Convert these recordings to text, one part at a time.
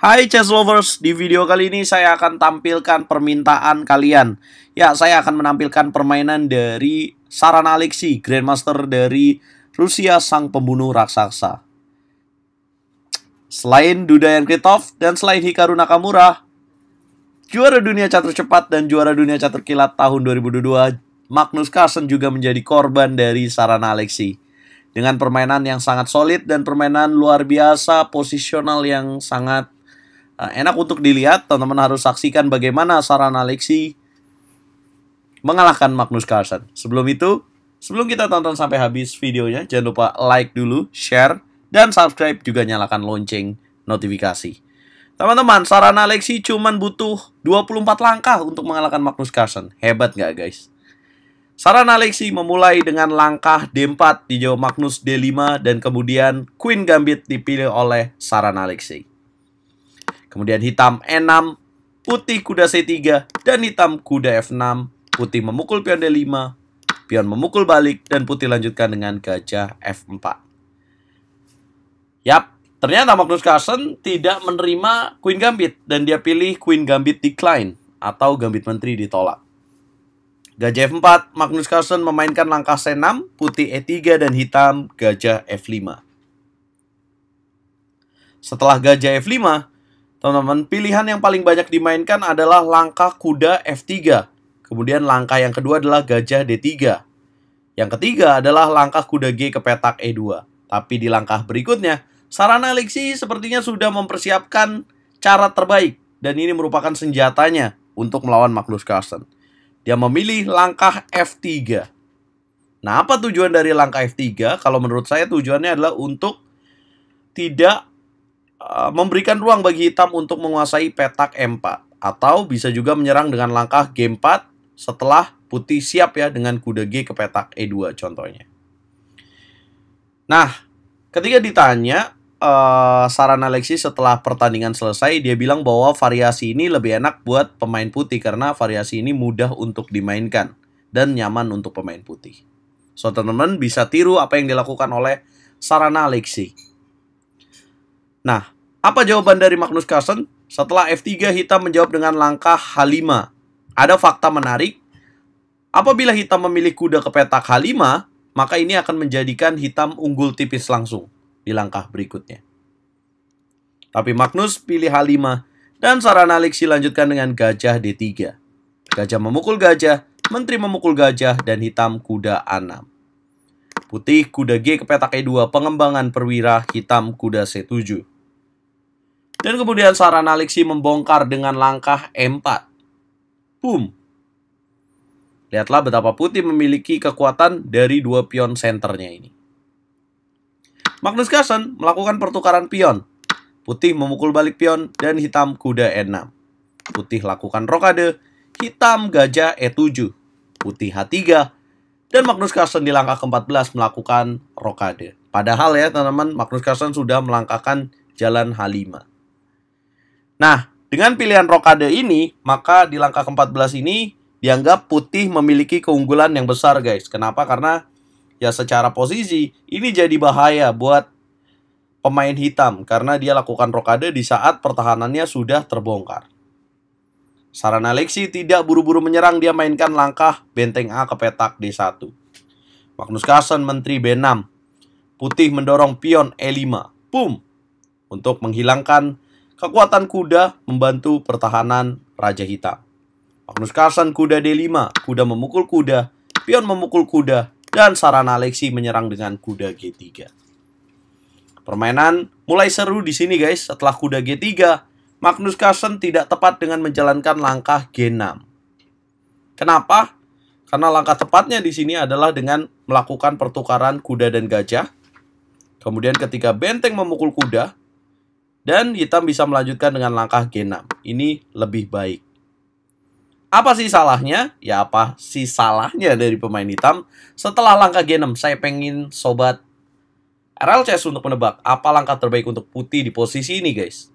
Hai chess lovers, di video kali ini saya akan tampilkan permintaan kalian. Ya, saya akan menampilkan permainan dari Saran Alexi, Grandmaster dari Rusia Sang Pembunuh Raksasa. Selain Dudayan Kritov dan selain Hikaru Nakamura, juara dunia catur cepat dan juara dunia catur kilat tahun 2022, Magnus Carlsen juga menjadi korban dari Saran Alexi dengan permainan yang sangat solid dan permainan luar biasa posisional yang sangat Nah, enak untuk dilihat. Teman-teman harus saksikan bagaimana saran Alexi mengalahkan Magnus Carlsen. Sebelum itu, sebelum kita tonton sampai habis videonya, jangan lupa like dulu, share, dan subscribe juga nyalakan lonceng notifikasi. Teman-teman, saran Alexi cuman butuh 24 langkah untuk mengalahkan Magnus Carlsen. Hebat nggak guys? Saran Alexi memulai dengan langkah D4 di jauh Magnus D5 dan kemudian Queen Gambit dipilih oleh Saran Alexi. Kemudian hitam E6, putih kuda C3, dan hitam kuda F6. Putih memukul pion D5, pion memukul balik, dan putih lanjutkan dengan gajah F4. Yap, ternyata Magnus Carlsen tidak menerima Queen Gambit, dan dia pilih Queen Gambit decline, atau Gambit Menteri ditolak. Gajah F4, Magnus Carlsen memainkan langkah C6, putih E3 dan hitam, gajah F5. Setelah gajah F5, Teman-teman, pilihan yang paling banyak dimainkan adalah langkah kuda F3. Kemudian langkah yang kedua adalah gajah D3. Yang ketiga adalah langkah kuda G ke petak E2. Tapi di langkah berikutnya, sarana eliksi sepertinya sudah mempersiapkan cara terbaik dan ini merupakan senjatanya untuk melawan Magnus Carlsen. Dia memilih langkah F3. Nah, apa tujuan dari langkah F3? Kalau menurut saya tujuannya adalah untuk tidak Eh, memberikan ruang bagi hitam untuk menguasai petak m 4 atau bisa juga menyerang dengan langkah G4 setelah putih siap ya dengan kuda G ke petak E2 contohnya. Nah, ketika ditanya uh, saran Alexis setelah pertandingan selesai, dia bilang bahwa variasi ini lebih enak buat pemain putih karena variasi ini mudah untuk dimainkan dan nyaman untuk pemain putih. So, teman-teman bisa tiru apa yang dilakukan oleh Sarana Alexi. Nah, apa jawaban dari Magnus Carlsen? Setelah F3, Hitam menjawab dengan langkah H5. Ada fakta menarik, apabila Hitam memilih kuda ke petak H5, maka ini akan menjadikan Hitam unggul tipis langsung di langkah berikutnya. Tapi Magnus pilih H5, dan saran Alex lanjutkan dengan gajah D3. Gajah memukul gajah, menteri memukul gajah, dan hitam kuda A6. Putih kuda G ke petak E2, pengembangan perwira, hitam kuda C7. Dan kemudian saran Alexi membongkar dengan langkah m 4 Boom. Lihatlah betapa Putih memiliki kekuatan dari dua pion senternya ini. Magnus Carlsen melakukan pertukaran pion. Putih memukul balik pion dan hitam kuda E6. Putih lakukan rokade, hitam gajah E7, putih H3, dan Magnus Carlsen di langkah ke-14 melakukan rokade. Padahal ya teman-teman, Magnus Carlsen sudah melangkahkan jalan H5. Nah, dengan pilihan rokade ini, maka di langkah ke-14 ini dianggap putih memiliki keunggulan yang besar, guys. Kenapa? Karena ya secara posisi ini jadi bahaya buat pemain hitam karena dia lakukan rokade di saat pertahanannya sudah terbongkar. Saran Alexi tidak buru-buru menyerang, dia mainkan langkah benteng A ke petak D1. Magnus Carlsen menteri B6. Putih mendorong pion E5. Boom! Untuk menghilangkan kekuatan kuda membantu pertahanan Raja Hitam. Magnus Carlsen kuda D5, kuda memukul kuda, pion memukul kuda, dan saran Alexi menyerang dengan kuda G3. Permainan mulai seru di sini guys setelah kuda G3, Magnus Carlsen tidak tepat dengan menjalankan langkah G6. Kenapa? Karena langkah tepatnya di sini adalah dengan melakukan pertukaran kuda dan gajah. Kemudian ketika benteng memukul kuda, dan hitam bisa melanjutkan dengan langkah G6. Ini lebih baik. Apa sih salahnya? Ya apa sih salahnya dari pemain hitam? Setelah langkah G6, saya pengen sobat RLCS untuk menebak apa langkah terbaik untuk putih di posisi ini guys.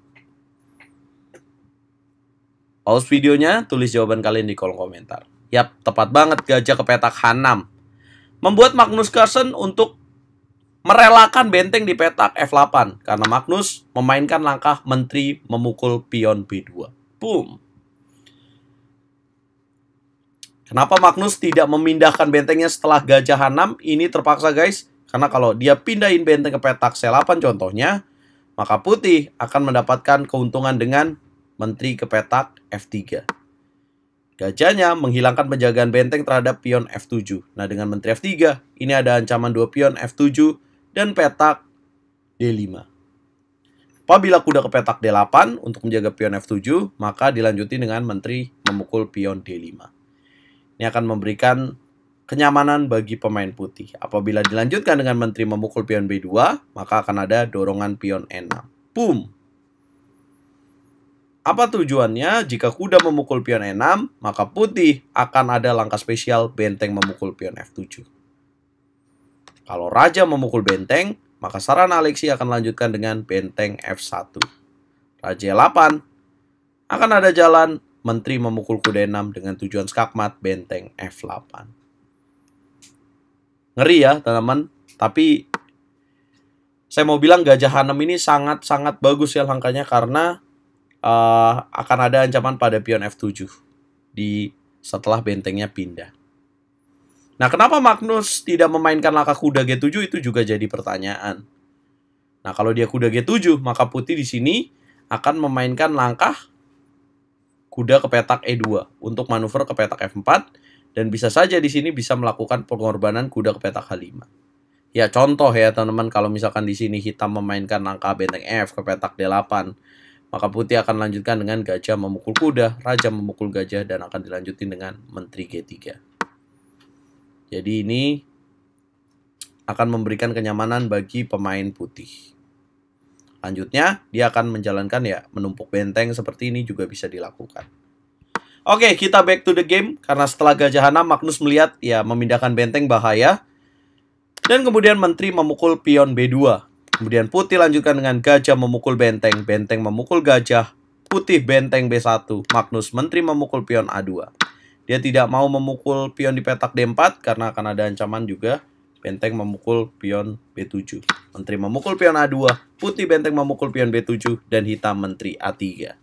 Pause videonya, tulis jawaban kalian di kolom komentar. Yap, tepat banget gajah ke petak H6. Membuat Magnus Carlsen untuk merelakan benteng di petak F8 karena Magnus memainkan langkah menteri memukul pion B2. Boom. Kenapa Magnus tidak memindahkan bentengnya setelah gajah H6? Ini terpaksa guys, karena kalau dia pindahin benteng ke petak C8 contohnya, maka putih akan mendapatkan keuntungan dengan menteri ke petak F3. Gajahnya menghilangkan penjagaan benteng terhadap pion F7. Nah, dengan menteri F3, ini ada ancaman dua pion F7 dan petak D5. Apabila kuda ke petak D8 untuk menjaga pion F7, maka dilanjuti dengan menteri memukul pion D5. Ini akan memberikan kenyamanan bagi pemain putih. Apabila dilanjutkan dengan menteri memukul pion B2, maka akan ada dorongan pion E6. Boom! Apa tujuannya? Jika kuda memukul pion E6, maka putih akan ada langkah spesial benteng memukul pion F7. Kalau raja memukul benteng, maka saran Alexi akan lanjutkan dengan benteng F1. Raja 8 akan ada jalan menteri memukul kuda 6 dengan tujuan skakmat benteng F8. Ngeri ya, teman-teman. Tapi saya mau bilang Gajah Hanem ini sangat-sangat bagus ya langkahnya karena uh, akan ada ancaman pada pion F7 di setelah bentengnya pindah. Nah, kenapa Magnus tidak memainkan langkah kuda G7 itu juga jadi pertanyaan. Nah, kalau dia kuda G7, maka putih di sini akan memainkan langkah kuda ke petak E2 untuk manuver ke petak F4 dan bisa saja di sini bisa melakukan pengorbanan kuda ke petak H5. Ya, contoh ya teman-teman kalau misalkan di sini hitam memainkan langkah benteng F ke petak D8, maka putih akan lanjutkan dengan gajah memukul kuda, raja memukul gajah dan akan dilanjutin dengan menteri G3. Jadi ini akan memberikan kenyamanan bagi pemain putih. Lanjutnya, dia akan menjalankan ya menumpuk benteng seperti ini juga bisa dilakukan. Oke, kita back to the game karena setelah Gajah Gajahana Magnus melihat ya memindahkan benteng bahaya dan kemudian menteri memukul pion B2. Kemudian putih lanjutkan dengan gajah memukul benteng, benteng memukul gajah, putih benteng B1, Magnus menteri memukul pion A2. Dia tidak mau memukul pion di petak D4 karena akan ada ancaman juga benteng memukul pion B7. Menteri memukul pion A2, putih benteng memukul pion B7, dan hitam menteri A3.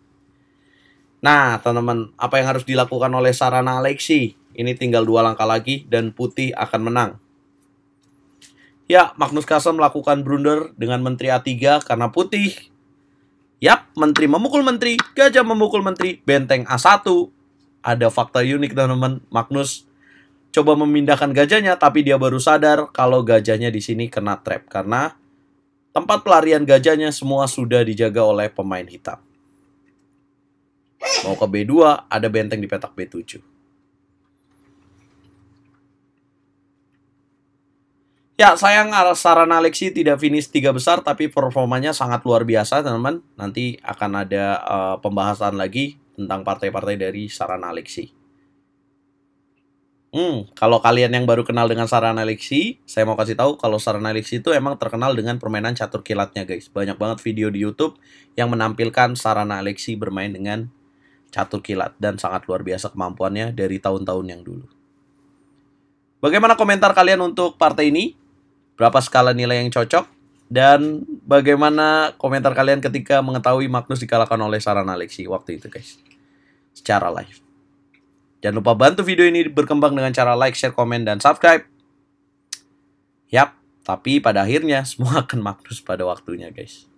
Nah, teman-teman, apa yang harus dilakukan oleh sarana Alexi? Ini tinggal dua langkah lagi dan putih akan menang. Ya, Magnus Carlsen melakukan blunder dengan menteri A3 karena putih. Yap, menteri memukul menteri, gajah memukul menteri, benteng A1, ada fakta unik teman-teman. Magnus coba memindahkan gajahnya tapi dia baru sadar kalau gajahnya di sini kena trap karena tempat pelarian gajahnya semua sudah dijaga oleh pemain hitam. Mau ke B2 ada benteng di petak B7. Ya, sayang saran Alexi tidak finish tiga besar, tapi performanya sangat luar biasa, teman-teman. Nanti akan ada uh, pembahasan lagi tentang partai-partai dari saran Alexi. Hmm, kalau kalian yang baru kenal dengan saran Alexi, saya mau kasih tahu kalau saran Alexi itu emang terkenal dengan permainan catur kilatnya, guys. Banyak banget video di YouTube yang menampilkan saran Alexi bermain dengan catur kilat dan sangat luar biasa kemampuannya dari tahun-tahun yang dulu. Bagaimana komentar kalian untuk partai ini? berapa skala nilai yang cocok, dan bagaimana komentar kalian ketika mengetahui Magnus dikalahkan oleh Saran Alexi waktu itu guys. Secara live. Jangan lupa bantu video ini berkembang dengan cara like, share, komen, dan subscribe. Yap, tapi pada akhirnya semua akan Magnus pada waktunya guys.